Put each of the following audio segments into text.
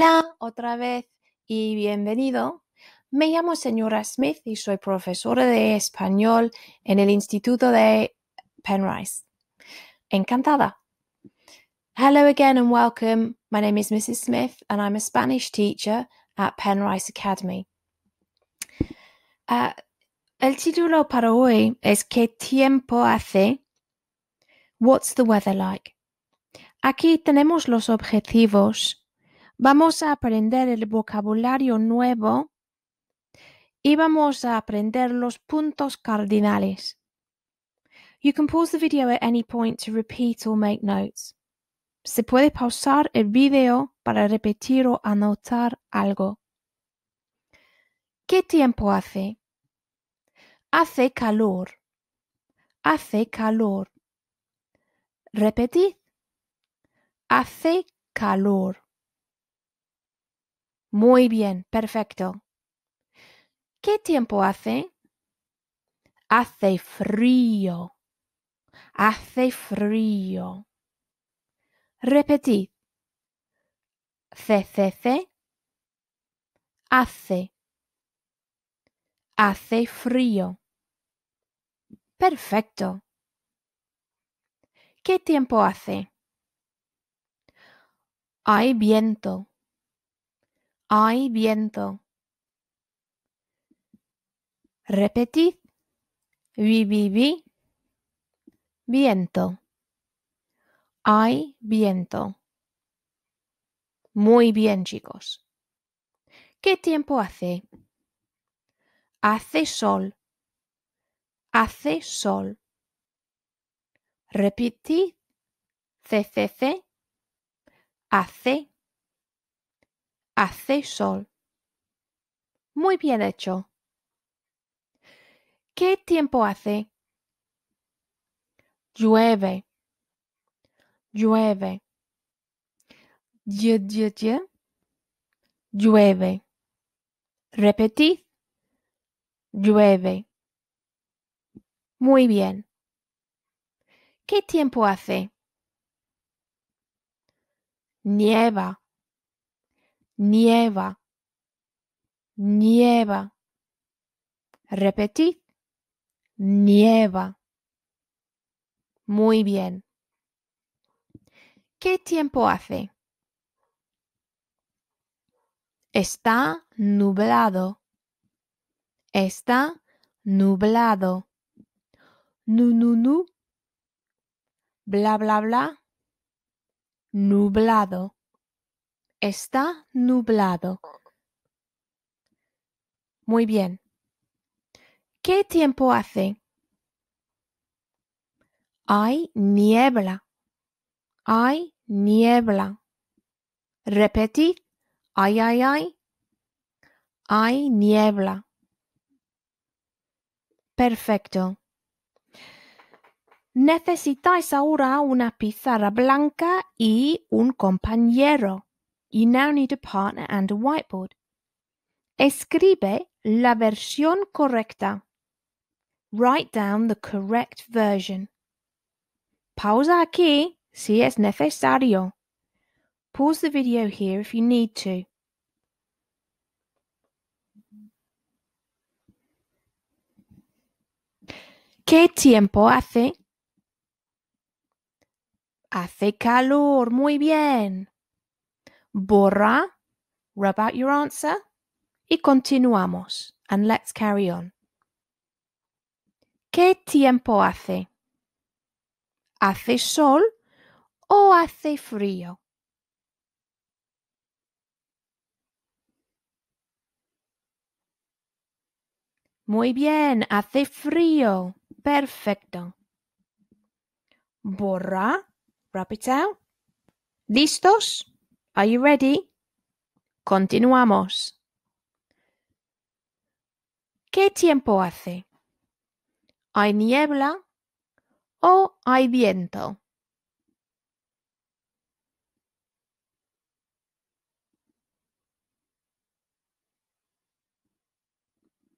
Hola otra vez y bienvenido. Me llamo señora Smith y soy profesora de español en el Instituto de Penrice. Encantada. Hello again and welcome. My name is Mrs. Smith and I'm a Spanish teacher at Penrice Academy. Ah, el título para hoy es ¿Qué tiempo hace? What's the weather like? Aquí tenemos los objetivos Vamos a aprender el vocabulario nuevo y vamos a aprender los puntos cardinales. You can pause the video at any point to repeat or make notes. Se puede pausar el video para repetir o anotar algo. ¿Qué tiempo hace? Hace calor. Hace calor. Repetid. Hace calor. Muy bien, perfecto. ¿Qué tiempo hace? Hace frío. Hace frío. Repetid. CCC. Hace. Hace frío. Perfecto. ¿Qué tiempo hace? Hay viento. Hay viento. Repetid. Vi, vi, vi. Viento. Hay viento. Muy bien, chicos. ¿Qué tiempo hace? Hace sol. Hace sol. Repetid. c. Hace Hace sol. Muy bien hecho. ¿Qué tiempo hace? Llueve. Llueve. Llueve. Repetid. Llueve. Muy bien. ¿Qué tiempo hace? Nieva nieva, nieva. Repetid, nieva. Muy bien. ¿Qué tiempo hace? Está nublado. Está nublado. Nu, nu, nu. Bla, bla, bla. Nublado. Está nublado. Muy bien. ¿Qué tiempo hace? Hay niebla. Hay niebla. Repetid. Ay, ay, ay. Hay niebla. Perfecto. Necesitáis ahora una pizarra blanca y un compañero. You now need a partner and a whiteboard. Escribe la versión correcta. Write down the correct version. Pausa aquí si es necesario. Pause the video here if you need to. ¿Qué tiempo hace? Hace calor, muy bien. borra, rub out your answer, y continuamos. And let's carry on. ¿Qué tiempo hace? ¿Hace sol o hace frío? Muy bien, hace frío. Perfecto. Borra, rub it out. ¿Listos? Are you ready? Continuamos. ¿Qué tiempo hace? ¿Hay niebla o hay viento?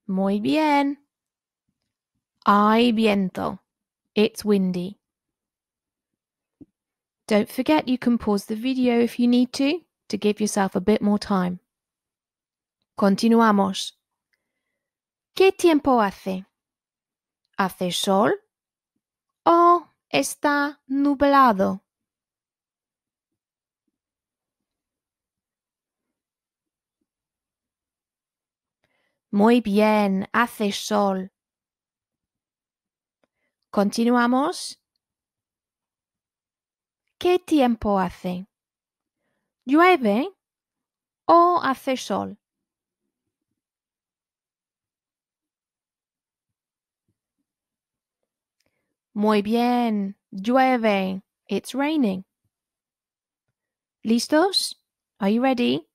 Muy bien. Hay viento. It's windy. Don't forget you can pause the video if you need to, to give yourself a bit more time. Continuamos. ¿Qué tiempo hace? ¿Hace sol o está nublado? Muy bien, hace sol. Continuamos. ¿Qué tiempo hace? ¿Llueve o hace sol? Muy bien, llueve. It's raining. ¿Listos? Are you ready?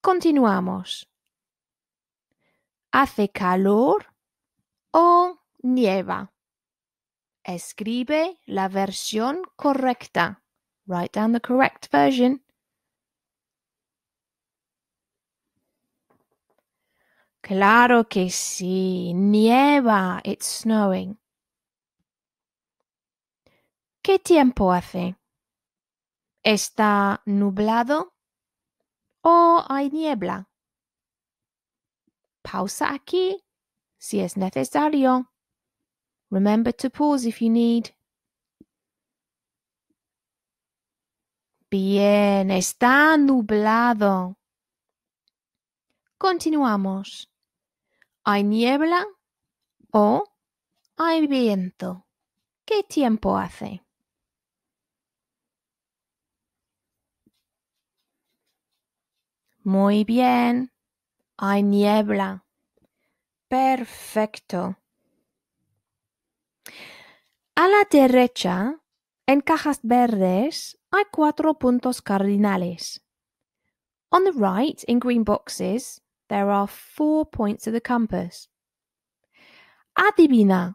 Continuamos. ¿Hace calor o nieva? Escribe la versión correcta. Write down the correct version. Claro que sí. Nieva. It's snowing. ¿Qué tiempo hace? ¿Está nublado o hay niebla? Pausa aquí si es necesario. Remember to pause if you need. Bien, está nublado. Continuamos. Hay niebla o hay viento. ¿Qué tiempo hace? Muy bien. Hay niebla. Perfecto. A la derecha, en cajas verdes, hay cuatro puntos cardinales. On the right, in green boxes, there are four points of the compass. Adivina.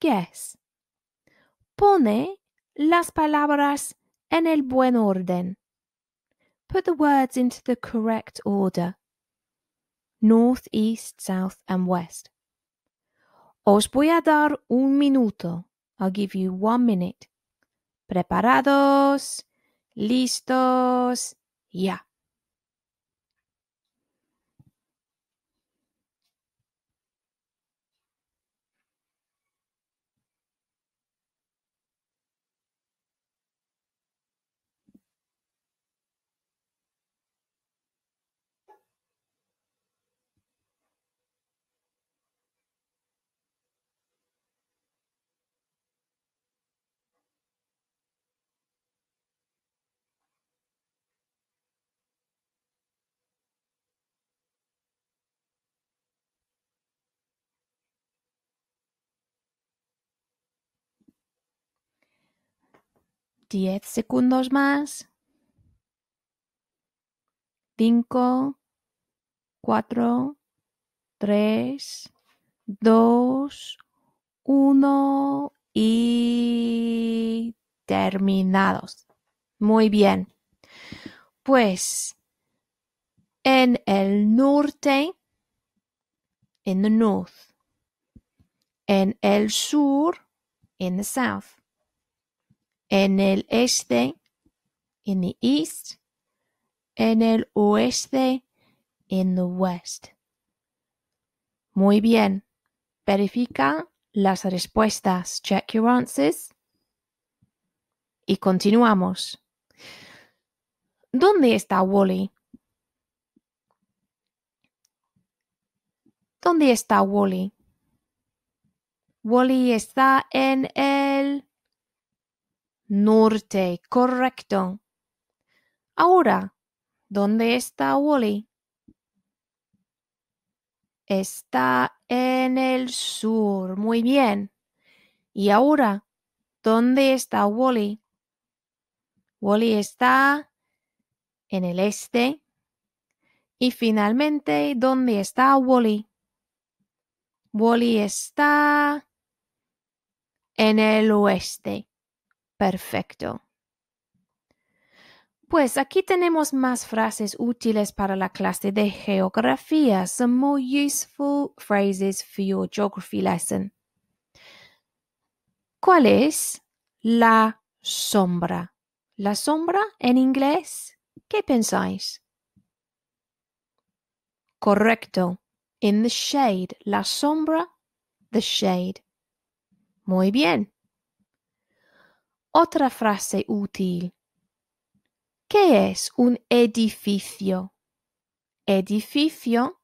Guess. Pone las palabras en el buen orden. Put the words into the correct order. North, east, south, and west. Os voy a dar un minuto. I'll give you one minute. ¿Preparados? ¿Listos? Ya. 10 segundos más. 5, 4, 3, 2, 1 y terminados. Muy bien. Pues en el norte, en el north, en el sur, en el south en el este, in the east, en el oeste, in the west. Muy bien. Verifica las respuestas. Check your answers. Y continuamos. ¿Dónde está Wally? ¿Dónde está Wally? Wally está en el Norte, correcto. Ahora, ¿dónde está Wally? Está en el sur. Muy bien. Y ahora, ¿dónde está Wally? Wally está en el este. Y finalmente, ¿dónde está Wally? Wally está en el oeste perfecto. Pues aquí tenemos más frases útiles para la clase de geografía. Some more useful phrases for your geography lesson. ¿Cuál es la sombra? La sombra en inglés, ¿qué pensáis? Correcto. In the shade. La sombra, the shade. Muy bien. Otra frase útil. ¿Qué es un edificio? Edificio.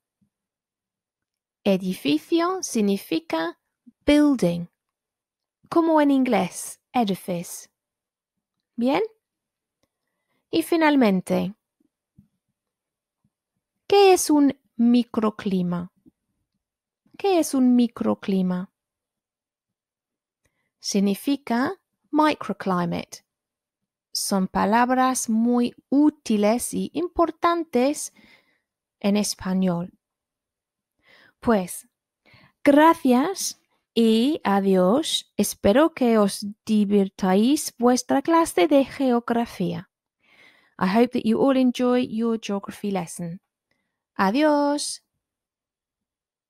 Edificio significa building, como en inglés, edifice. ¿Bien? Y finalmente, ¿qué es un microclima? ¿Qué es un microclima? Significa microclimate. Son palabras muy útiles y importantes en español. Pues, gracias y adiós. Espero que os divirtáis vuestra clase de geografía. I hope that you all enjoy your geography lesson. Adiós.